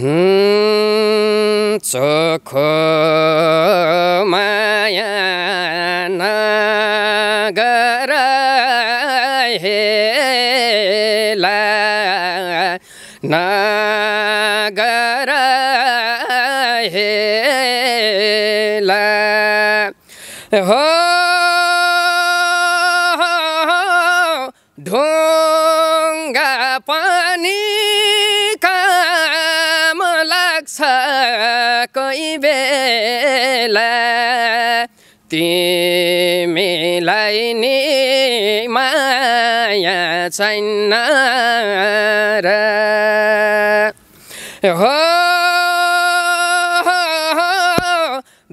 चोखो माया नगर हेला नगर हेला हो ढुङ्गा पानी कोही बेला तिमीलाई नि माया छैन र हो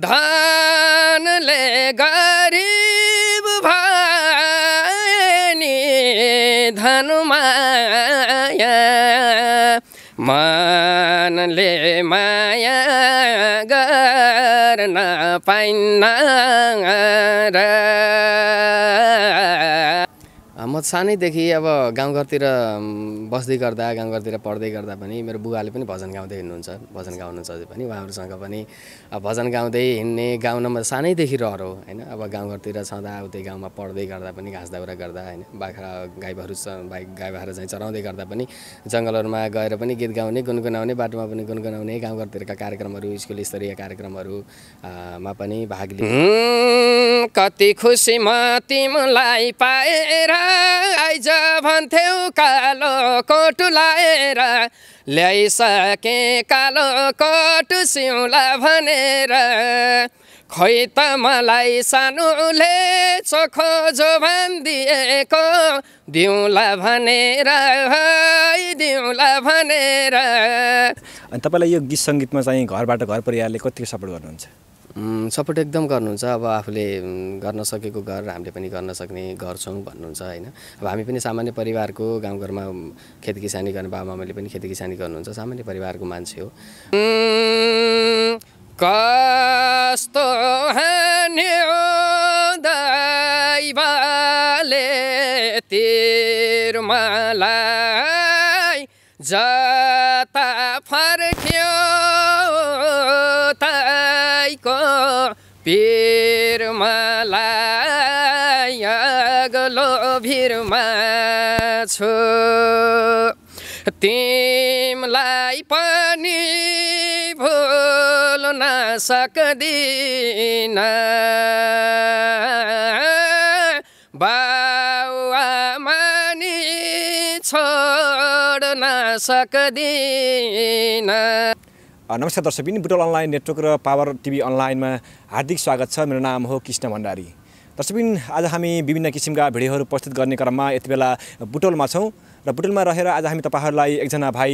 धनले गरिब भनी माया म ले माया गर्न पाइन्न र सानैदेखि अब गाउँघरतिर बस्दै गर्दा गाउँघरतिर पढ्दै गर्दा पनि मेरो बुवाले पनि भजन गाउँदै हिँड्नुहुन्छ भजन गाउनुहुन्छ अझै पनि उहाँहरूसँग पनि भजन गाउँदै हिँड्ने गाउनमा सानैदेखि रहर हो होइन अब गाउँघरतिर छँदा उतै गाउँमा पढ्दै गर्दा पनि घाँस दाउरा गर्दा होइन बाख्रा गाई बाइक गाई बाख्रा चाहिँ चराउँदै गर्दा पनि जङ्गलहरूमा गएर पनि गीत गाउने गुनगुनाउने बाटोमा पनि गुनगुनाउने गाउँघरतिरका कार्यक्रमहरू स्कुल स्तरीय कार्यक्रमहरूमा पनि भाग लिने कति खुसी म तिमीलाई पाएर आइज भन्थ्यौ कालो कोटु लाएर ल्याइसके कालो कोटु सिउला भनेर खै त मलाई सानोले चोखो जो भनिदिएको दिउँला भनेर है दिउँला भनेर अनि तपाईँलाई यो गीत सङ्गीतमा चाहिँ घरबाट घर परिवारले कतिको सपोर्ट गर्नुहुन्छ सपोर्ट एकदम गर्नुहुन्छ अब आफूले गर्न सकेको घर हामीले पनि गर्न सक्ने गर्छौँ भन्नुहुन्छ होइन अब हामी पनि सामान्य परिवारको गाउँघरमा खेती किसानी गर्ने बाबाआमाले पनि खेती किसानी गर्नुहुन्छ सामान्य परिवारको मान्छे हो कस्तो तिर मलाई जा पिरमालाई भिरमा छु तिमलाई पनि भुल्न सक्दिन बाउआमानी छोड्न सक्दिन नमस्कार दर्शकबिन बुटोल अनलाइन नेटवर्क र पावर टिभी अनलाइनमा हार्दिक स्वागत छ मेरो नाम हो कृष्ण भण्डारी दर्शकबिन आज हामी विभिन्न किसिमका भिडियोहरू प्रस्तुत गर्ने क्रममा यति बेला बुटोलमा छौँ र बुटुलमा रहेर आज हामी तपाईँहरूलाई एकजना भाइ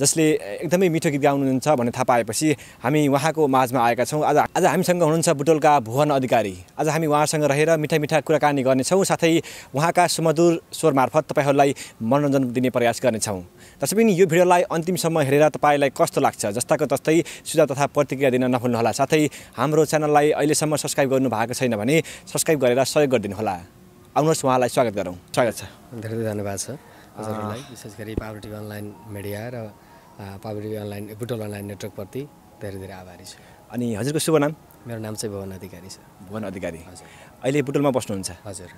जसले एकदमै मिठो गीत गाउनुहुन्छ भन्ने थाहा पाएपछि हामी उहाँको माझमा आएका छौँ आज आज हामीसँग हुनुहुन्छ बुटोलका भुवन अधिकारी आज हामी उहाँसँग रहेर मिठा मिठा कुराकानी गर्नेछौँ साथै उहाँका सुमधुर स्वर मार्फत तपाईँहरूलाई मनोरञ्जन दिने प्रयास गर्नेछौँ पनि यो भिडियोलाई अन्तिमसम्म हेरेर तपाईँलाई कस्तो लाग्छ जस्ताको तस्तै सुझाव तथा प्रतिक्रिया दिन नभुल्नुहोला साथै हाम्रो च्यानललाई अहिलेसम्म सब्सक्राइब गर्नु भएको छैन भने सब्सक्राइब गरेर सहयोग गरिदिनुहोला आउनुहोस् उहाँलाई स्वागत गरौँ स्वागत छ धेरै धन्यवाद छ हजुरहरूलाई विशेष गरी पावर टिभी अनलाइन मिडिया र power TV online Butwal online नेटवर्कप्रति धेरै धेरै आभारी छु अनि हजुरको शुभ नाम मेरो नाम चाहिँ भुवन अधिकारी छ भुवन अधिकारी हजुर अहिले बुटोलमा बस्नुहुन्छ हजुर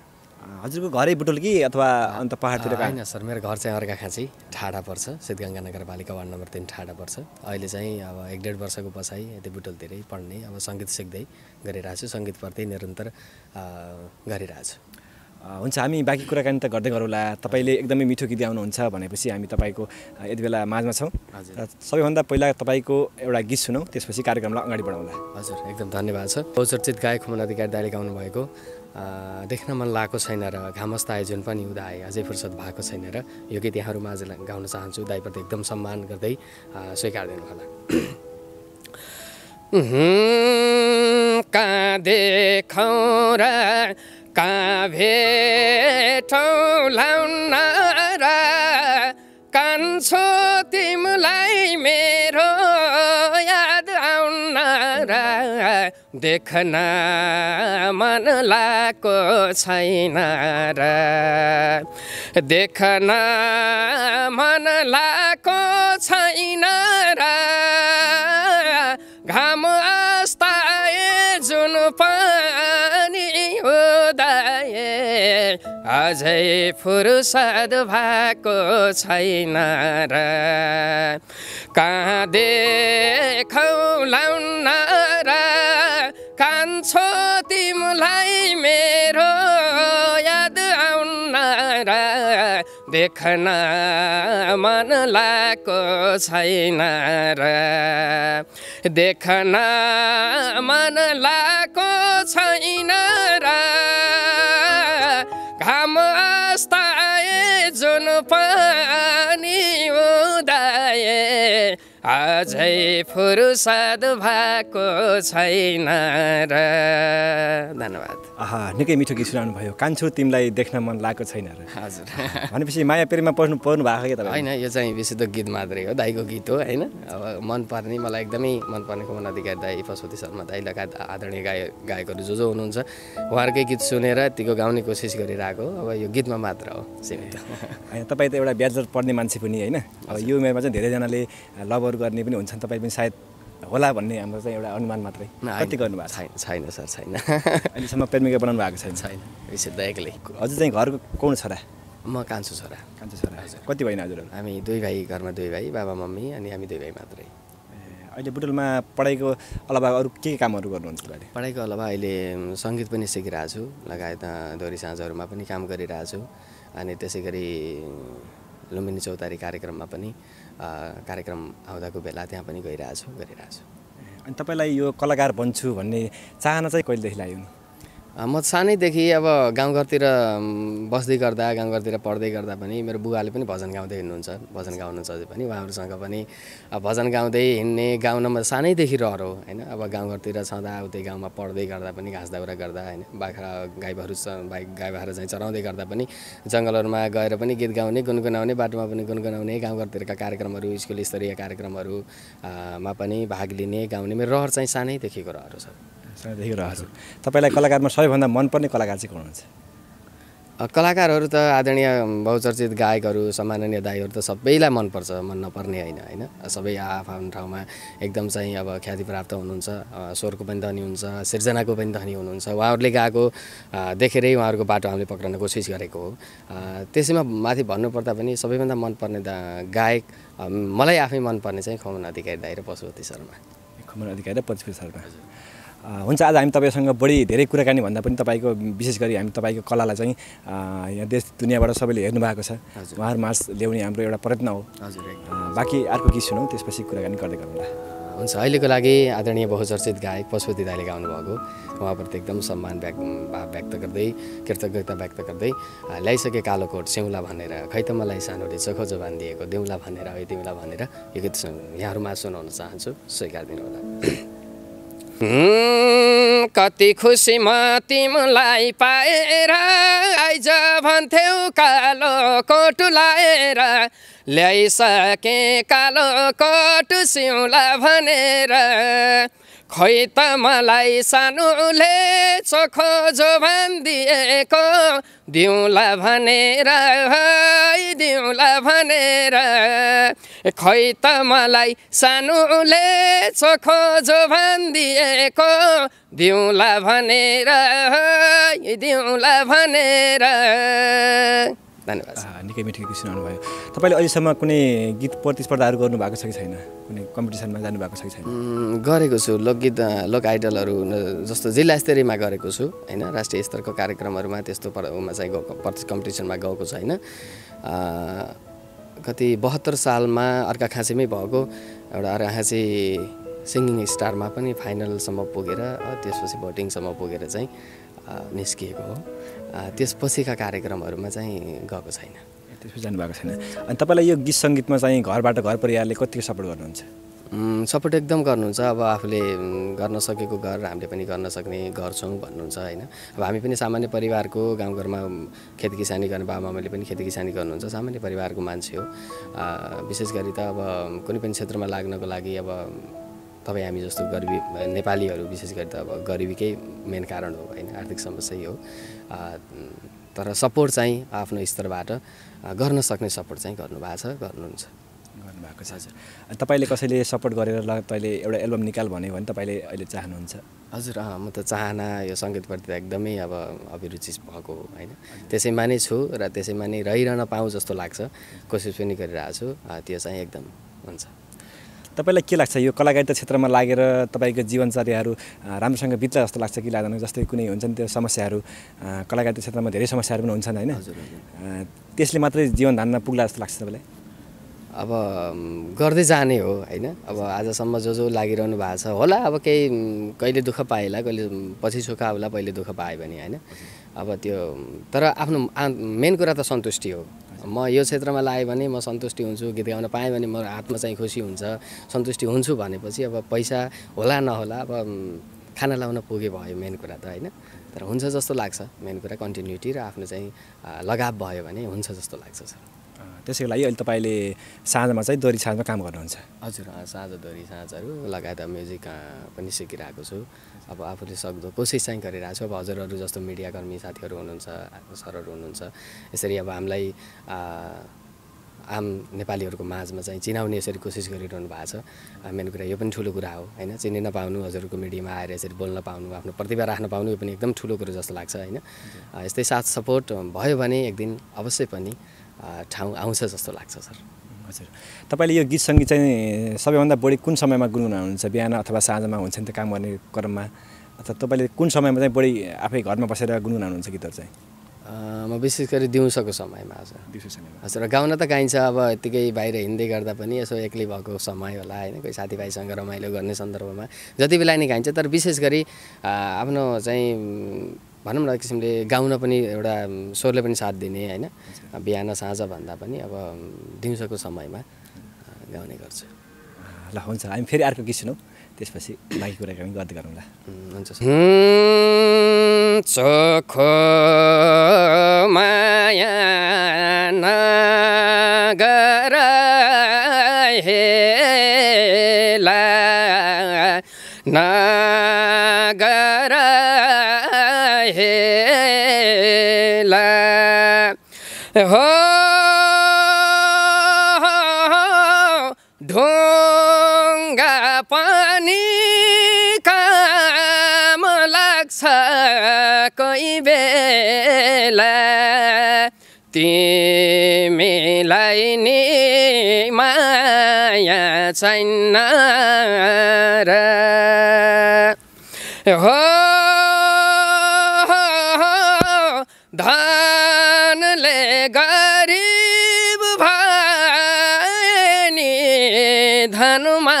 हजुरको घरै बुटोल कि अथवा अन्त पाहाडतिर होइन सर मेरो घर चाहिँ अर्घाखाँची ठाडा पर्छ सिद्धगङ्गा नगरपालिका वार्ड नम्बर तिन ठाडा पर्छ अहिले चाहिँ अब एक डेढ वर्षको पछाडि यति बुटोलतिरै पढ्ने अब सङ्गीत सिक्दै गरिरहेछु सङ्गीतप्रति निरन्तर गरिरहेछु हुन्छ हामी बाँकी कुराकानी त गर्दै गरौँला तपाईँले एकदमै मिठो गीत गाउनुहुन्छ भनेपछि हामी तपाईँको यति बेला माझमा छौँ हजुर सबैभन्दा पहिला तपाईँको एउटा गीत सुनौँ त्यसपछि कार्यक्रमलाई अगाडि बढाउँला हजुर एकदम धन्यवाद छ बहुचर्चित गायक मन अधिकारी दाले गाउनुभएको देख्न मन लागेको छैन र घामस्थ आयोजन पनि हुँदा आए अझै फुर्सद भएको छैन र यो गीत यहाँहरू माझ गाउन चाहन्छु दाईप्रति एकदम सम्मान गर्दै स्वीकार दिनुहोला कहाँ देखौँ र कहाँ भेटौँ लाउन र कान्छो तिमीलाई मेरो याद आउन र देख्न मन लागेको छैन र देख्न मन लागेको छैन र घाम आस्ता जुन प अझै फुर्सद भएको छैन र कहाँ देखाउलाउन र कान्छो तिमलाई मेरो याद आउन र देख्न मन लागेको छैन र देख्न मन लागेको छैन र अझै फुर्सद भएको छैन र धन्यवाद आहा निकै मिठो गीत सुनाउनु भयो कान्छु तिमीलाई देख्न मन लागेको छैन र हजुर भनेपछि माया प्रेममा पढ्नु पर्नु भएको कि तपाईँ होइन यो चाहिँ विशुद्ध गीत मात्रै हो दाईको गीत हो होइन अब मनपर्ने मलाई एकदमै मनपर्ने कुमन अधिकार दाई पशुपति शर्मा दाई लगायत आदरणीय गाय गायकहरू जो जो हुनुहुन्छ उहाँहरूकै गीत सुनेर तिको गाउने कोसिस गरिरहेको हो अब यो गीतमा मात्र हो सीमित होइन तपाईँ त एउटा ब्याचलर पढ्ने मान्छे पनि होइन अब यो उमेरमा चाहिँ धेरैजनाले लभहरू गर्ने पनि हुन्छन् तपाईँ पनि सायद होला भन्ने हाम्रो चाहिँ एउटा अनुमान मात्रै कति गर्नुभएको छैन छैन सर छैन अहिलेसम्म प्रेमिका बनाउनु भएको छैन छैन एक्लै हजुर चाहिँ घरको कोण छोरा म कान्छु छोरा कान्छु छोरा हजुर कति भएन हजुर हामी दुई भाइ घरमा दुई भाइ बाबा मम्मी अनि हामी दुई भाइ मात्रै अहिले बुटुलमा पढाइको अलावा अरू के कामहरू गर्नुहुन्छ पढाइको अलावा अहिले सङ्गीत पनि सिकिरहेको छु लगायत दोरी साँझहरूमा पनि काम गरिरहेको छु अनि त्यसै गरी लुम्बिनी चौतारी कार्यक्रममा पनि कार्यक्रम आउँदाको बेला त्यहाँ पनि गइरहेछु गरिरहेछु अनि तपाईँलाई यो कलाकार बन्छु भन्ने चाहना चाहिँ कहिलेदेखि लाग्यो म सानैदेखि अब गाउँघरतिर बस्दै गर्दा गाउँघरतिर पढ्दै गर्दा पनि मेरो बुबाले पनि भजन गाउँदै हिँड्नुहुन्छ भजन गाउनुहुन्छ अझै पनि उहाँहरूसँग पनि भजन गाउँदै हिँड्ने गाउनमा सानैदेखि रहर हो होइन अब गाउँघरतिर छँदा उतै गाउँमा पढ्दै गर्दा पनि घाँस दाउरा गर्दा होइन बाख्रा गाईहरू बाइक गाई बाख्रा चाहिँ चराउँदै गर्दा पनि जङ्गलहरूमा गएर पनि गीत गाउने गुनगुनाउने बाटोमा पनि गुनगुनाउने गाउँघरतिरका कार्यक्रमहरू स्कुल स्तरीय कार्यक्रमहरूमा पनि भाग लिने गाउने मेरो रहर चाहिँ सानैदेखिको रहर छ सानैदेखि रहेको तपाईँलाई कलाकारमा सबैभन्दा मनपर्ने कलाकार चाहिँ को हुनुहुन्छ कलाकारहरू त आदरणीय बहुचर्चित गायकहरू सम्माननीय दाईहरू त सबैलाई मनपर्छ मन नपर्ने होइन होइन सबै आफ्नो ठाउँमा एकदम चाहिँ अब ख्याति प्राप्त हुनुहुन्छ स्वरको पनि धनी हुन्छ सिर्जनाको पनि धनी हुनुहुन्छ उहाँहरूले गाएको देखेरै उहाँहरूको बाटो हामीले पक्रन कोसिस गरेको हो त्यसैमा माथि भन्नुपर्दा पनि सबैभन्दा मनपर्ने गायक मलाई आफै मनपर्ने चाहिँ खमन अधिकारी दाई र पशुपति शर्मा खमन अधिकारी र पशुपति शर्मा हुन्छ आज हामी तपाईँसँग बढी धेरै कुराकानी भन्दा पनि तपाईँको विशेष गरी हामी तपाईँको कलालाई चाहिँ यहाँ देश दुनियाँबाट सबैले हेर्नु भएको छ उहाँहरू माझ ल्याउने हाम्रो एउटा प्रयत्न हो हजुर बाँकी अर्को गीत सुनौँ त्यसपछि कुराकानी गर्दै गर्नु हुन्छ अहिलेको लागि आदरणीय बहुचर्चित गायक पशुपति दाईले गाउनुभएको उहाँप्रति एकदम सम्मान व्यक्त व्यक्त गर्दै कृतज्ञता व्यक्त गर्दै ल्याइसके कालो कालोकोट स्याउला भनेर खै त मलाई सानोले चखो जोबान दिएको देउला भनेर है देउला भनेर यो गीत यहाँहरूमा सुनाउन चाहन्छु स्वीकार दिनु होला कति खुसी म तिमीलाई पाएर आइज भन्थ्यौ कालो कोट लाएर ल्याइसके कालो कोट सिउला भनेर खोइ त मलाई सानोले चोखो जो भनिदिएको दिउँला भनेर आउला भनेर खै त मलाई सानोले खोजो भनिदिएको दिउँला भनेर दिउँला भनेर धन्यवाद निकै मिठो गीत सुनाउनुभयो तपाईँले अहिलेसम्म कुनै गीत प्रतिस्पर्धाहरू गर्नुभएको छ कि छैन कुनै कम्पिटिसनमा जानुभएको छ कि छैन गरेको छु लोकगीत लोक आइडलहरू जस्तो जिल्ला स्तरीयमा गरेको छु होइन राष्ट्रिय स्तरको कार्यक्रमहरूमा त्यस्तो उमा चाहिँ गएको कम्पिटिसनमा गएको छु होइन कति बहत्तर सालमा अर्का खाँचीमै भएको एउटा अर्का खाँची सिङ्गिङ स्टारमा पनि फाइनलसम्म पुगेर त्यसपछि भोटिङसम्म पुगेर चाहिँ निस्किएको हो त्यसपछिका कार्यक्रमहरूमा चाहिँ गएको छैन त्यसपछि जानुभएको छैन अनि तपाईँलाई यो गीत सङ्गीतमा चाहिँ घरबाट घर परिवारले कतिको सपोर्ट गर्नुहुन्छ सपोर्ट एकदम गर्नुहुन्छ अब आफूले गर्न सकेको घर हामीले पनि गर्न सक्ने गर्छौँ भन्नुहुन्छ होइन अब हामी पनि सामान्य परिवारको गाउँघरमा खेती किसानी गर्ने बाबाआमाले पनि खेती किसानी गर्नुहुन्छ सामान्य परिवारको मान्छे हो विशेष गरी त अब कुनै पनि क्षेत्रमा लाग्नको लागि अब तपाईँ हामी जस्तो गरिबी नेपालीहरू विशेष गरी त अब गरिबीकै मेन कारण हो होइन आर्थिक समस्या हो तर सपोर्ट चाहिँ आफ्नो स्तरबाट गर्न सक्ने सपोर्ट चाहिँ गर्नुभएको छ गर्नुहुन्छ गर्नुभएको छ हजुर तपाईँले कसैले सपोर्ट गरेर तपाईँले एउटा एल्बम निकाल भन्यो भने तपाईँले अहिले चाहनुहुन्छ हजुर म त चाहना यो सङ्गीतप्रति त एकदमै अब अभिरुचि भएको हो होइन त्यसैमा नै छु र त्यसैमा नै रहिरहन पाऊँ जस्तो लाग्छ कोसिस पनि गरिरहेको छु त्यो चाहिँ एकदम हुन्छ तपाईँलाई के लाग्छ यो कलाकारिता क्षेत्रमा लागेर तपाईँको जीवनचर्याहरू राम्रोसँग बित्ला जस्तो लाग्छ कि लाग्दैन जस्तै कुनै हुन्छ नि त्यो समस्याहरू कलाकारिता क्षेत्रमा धेरै समस्याहरू पनि हुन्छन् होइन त्यसले मात्रै जीवन धान्न पुग्ला जस्तो लाग्छ तपाईँलाई अब गर्दै जाने हो होइन अब आजसम्म जो जो लागिरहनु भएको छ होला अब केही कहिले दुःख पाएला कहिले पछि सुख आउला पहिले दुःख पायो भने होइन अब त्यो तर आफ्नो मेन कुरा त सन्तुष्टि हो म यो क्षेत्रमा लाएँ भने म सन्तुष्टि हुन्छु गीत गाउन पाएँ भने म आत्मा चाहिँ खुसी हुन्छ सन्तुष्टि हुन्छु भनेपछि अब पैसा होला नहोला अब खाना लाउन पुगे भयो मेन कुरा त होइन तर हुन्छ जस्तो लाग्छ मेन कुरा कन्टिन्युटी र आफ्नो चाहिँ लगाव भयो भने हुन्छ जस्तो लाग्छ सर त्यसको लागि अहिले तपाईँले साँझमा चाहिँ दोरी साँझमा काम गर्नुहुन्छ हजुर साँझ दोरी साँझहरू लगायत म्युजिक पनि सिकिरहेको छु अब आफूले सक्दो कोसिस चाहिँ गरिरहेको छु अब हजुरहरू जस्तो मिडियाकर्मी साथीहरू हुनुहुन्छ सरहरू हुनुहुन्छ यसरी अब हामीलाई आम नेपालीहरूको माझमा चाहिँ चिनाउने यसरी कोसिस गरिरहनु भएको छ मेन कुरा यो पनि ठुलो कुरा हो होइन चिनि नपाउनु हजुरको मिडियामा आएर यसरी बोल्न पाउनु आफ्नो प्रतिभा राख्न पाउनु यो पनि एकदम ठुलो कुरो जस्तो लाग्छ होइन यस्तै साथ सपोर्ट भयो भने एक दिन अवश्य पनि ठाउँ आउँछ जस्तो लाग्छ सर हजुर तपाईँले यो गीत सङ्गीत चाहिँ सबैभन्दा बढी कुन समयमा गुनगुनाउनुहुन्छ बिहान अथवा साँझमा हुन्छ नि त काम गर्ने क्रममा अथवा तपाईँले कुन समयमा चाहिँ बढी आफै घरमा बसेर गुनगुनाउनुहुन्छ गीतहरू चाहिँ म विशेष गरी दिउँसोको समयमा हजुर दिउँसो समयमा हजुर गाउन त गाइन्छ अब यत्तिकै बाहिर हिँड्दै गर्दा पनि यसो एक्लै भएको समय होला होइन कोही साथीभाइसँग रमाइलो गर्ने सन्दर्भमा जति बेला नै गाइन्छ तर विशेष गरी आफ्नो चाहिँ भनौँ न किसिमले गाउन पनि एउटा स्वरले पनि साथ दिने होइन बिहान साँझ भन्दा पनि अब दिउँसोको समयमा गाउने गर्छु ल हुन्छ हामी फेरि अर्को गीत सुनौँ त्यसपछि बाँकी कुराकानी गर्दै गरौँला हुन्छ चोखो माया नगर हेला नगर हेला हो ढोङ्गा पानी काम लाग्छ कोही बेला तिमीलाई नि माया छैन र हो धनले गरिब भनी धनुमा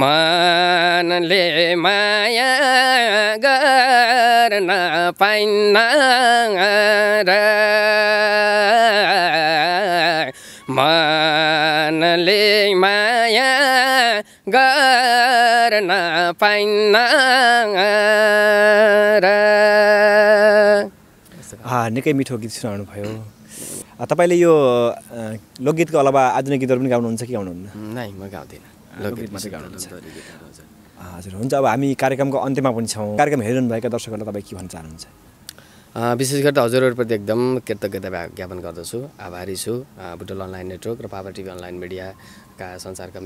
मनले माया गर्न पाइन्न र मनले माया गर्न पाइन्न र निकै मिठो गीत सुनाउनु भयो तपाईँले यो लोकगीतको अलावा आधुनिक गीतहरू पनि गाउनुहुन्छ कि गाउनुहुन्न नै म गाउँदिनँ लोकगीत गाउनुहुन्छ हजुर हुन्छ अब हामी कार्यक्रमको अन्त्यमा पनि छौँ कार्यक्रम हेरिनुभएका दर्शकहरूलाई तपाईँ के भन्न चाहनुहुन्छ विशेष गरेर हजुरहरूप्रति एकदम कृतज्ञता ज्ञापन गर्दछु आभारी छु बुटल अनलाइन नेटवर्क र पावर टिभी अनलाइन मिडिया का संसारका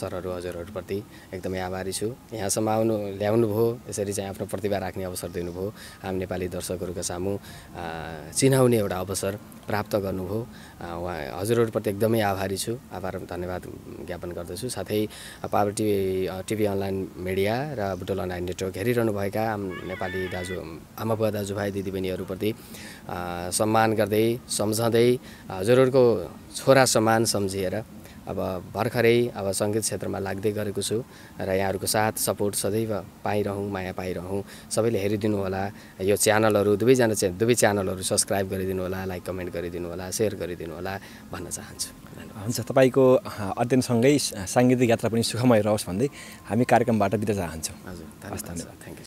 सरहरू हजुरहरूप्रति एकदमै आभारी छु यहाँसम्म आउनु ल्याउनुभयो यसरी चाहिँ आफ्नो प्रतिभा राख्ने अवसर दिनुभयो आम नेपाली दर्शकहरूको सामु चिनाउने एउटा अवसर प्राप्त गर्नुभयो उहाँ हजुरहरूप्रति एकदमै आभारी छु आभार धन्यवाद ज्ञापन गर्दछु साथै power TV TV online media र बुटोल अनलाइन नेटवर्क हेरिरहनुभएका आम नेपाली दाजु आमा बुवा दाजुभाइ दिदीबहिनीहरूप्रति सम्मान गर्दै सम्झँदै हजुरहरूको छोरा समान सम्झिएर अब भर्खरै अब सङ्गीत क्षेत्रमा लाग्दै गरेको छु र यहाँहरूको साथ सपोर्ट सदैव पाइरहँ माया पाइरहँ सबैले हेरिदिनु होला यो च्यानलहरू दुवैजना च्या दुवै च्यानलहरू सब्सक्राइब गरिदिनु होला लाइक कमेन्ट गरिदिनु होला सेयर गरिदिनु होला भन्न चाहन्छु हुन्छ तपाईँको अध्ययनसँगै साङ्गीतिक यात्रा पनि सुखमय रहोस् भन्दै हामी कार्यक्रमबाट बिदा चाहन्छौँ हजुर हस् धन्यवाद थ्याङ्क यू